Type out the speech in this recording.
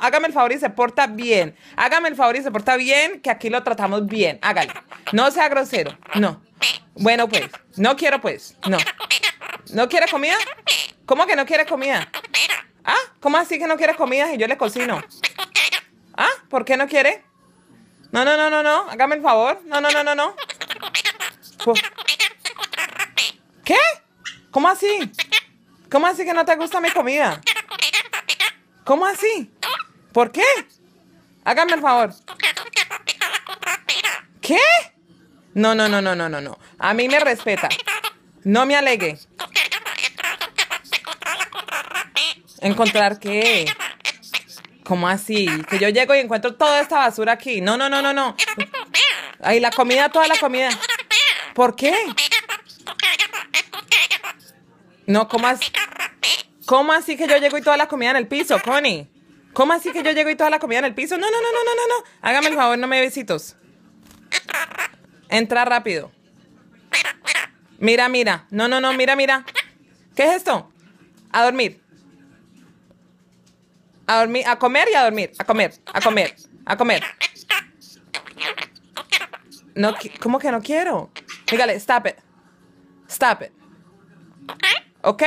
hágame el favor y se porta bien. Hágame el favor y se porta bien, que aquí lo tratamos bien. Hágale. No sea grosero. No. Bueno, pues. No quiero, pues. No. ¿No quiere comida? ¿Cómo que no quiere comida? Ah, ¿cómo así que no quiere comida Y yo le cocino? Ah, ¿por qué no quiere? No, no, no, no, no. Hágame el favor. No, no, no, no, no. ¿Qué? ¿Cómo así? ¿Cómo así que no te gusta mi comida? ¿Cómo así? ¿Por qué? Hágame el favor. ¿Qué? No, no, no, no, no, no, no. A mí me respeta. No me alegue. ¿Encontrar qué? ¿Cómo así? Que yo llego y encuentro toda esta basura aquí. No, no, no, no, no. Ahí la comida, toda la comida. ¿Por qué? No, ¿cómo así? ¿Cómo así que yo llego y toda la comida en el piso, Connie? ¿Cómo así que yo llego y toda la comida en el piso? No, no, no, no, no, no, no. Hágame el favor, no me besitos. Entra rápido. Mira, mira. No, no, no, mira, mira. ¿Qué es esto? A dormir. A dormir, a comer y a dormir. A comer, a comer, a comer. No, ¿cómo que no quiero? Dígale, stop it. Stop it. ¿Ok?